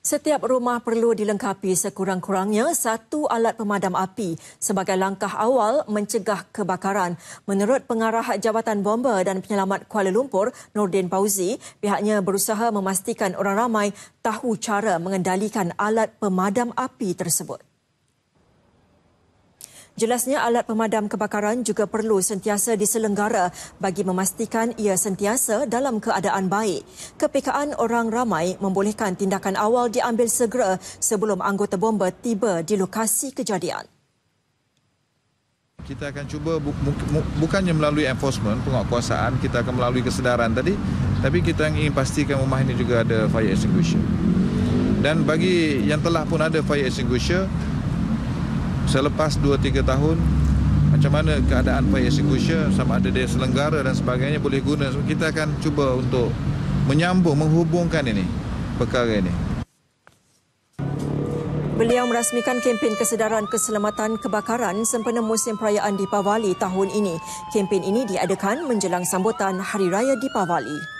Setiap rumah perlu dilengkapi sekurang-kurangnya satu alat pemadam api sebagai langkah awal mencegah kebakaran. Menurut pengarah Jabatan Bomba dan Penyelamat Kuala Lumpur, Nordin Pauzi, pihaknya berusaha memastikan orang ramai tahu cara mengendalikan alat pemadam api tersebut. Jelasnya alat pemadam kebakaran juga perlu sentiasa diselenggara bagi memastikan ia sentiasa dalam keadaan baik. Kepekaan orang ramai membolehkan tindakan awal diambil segera sebelum anggota bomba tiba di lokasi kejadian. Kita akan cuba bu, bu, bu, bukannya melalui enforcement, penguatkuasaan, kita akan melalui kesedaran tadi. Tapi kita ingin pastikan rumah ini juga ada fire extinguisher. Dan bagi yang telah pun ada fire extinguisher, selepas 2-3 tahun macam mana keadaan fire extinguisher sama ada dia selenggara dan sebagainya boleh guna so, kita akan cuba untuk menyambung menghubungkan ini perkara ini Beliau merasmikan kempen kesedaran keselamatan kebakaran sempena musim perayaan Deepavali tahun ini. Kempen ini diadakan menjelang sambutan Hari Raya Deepavali.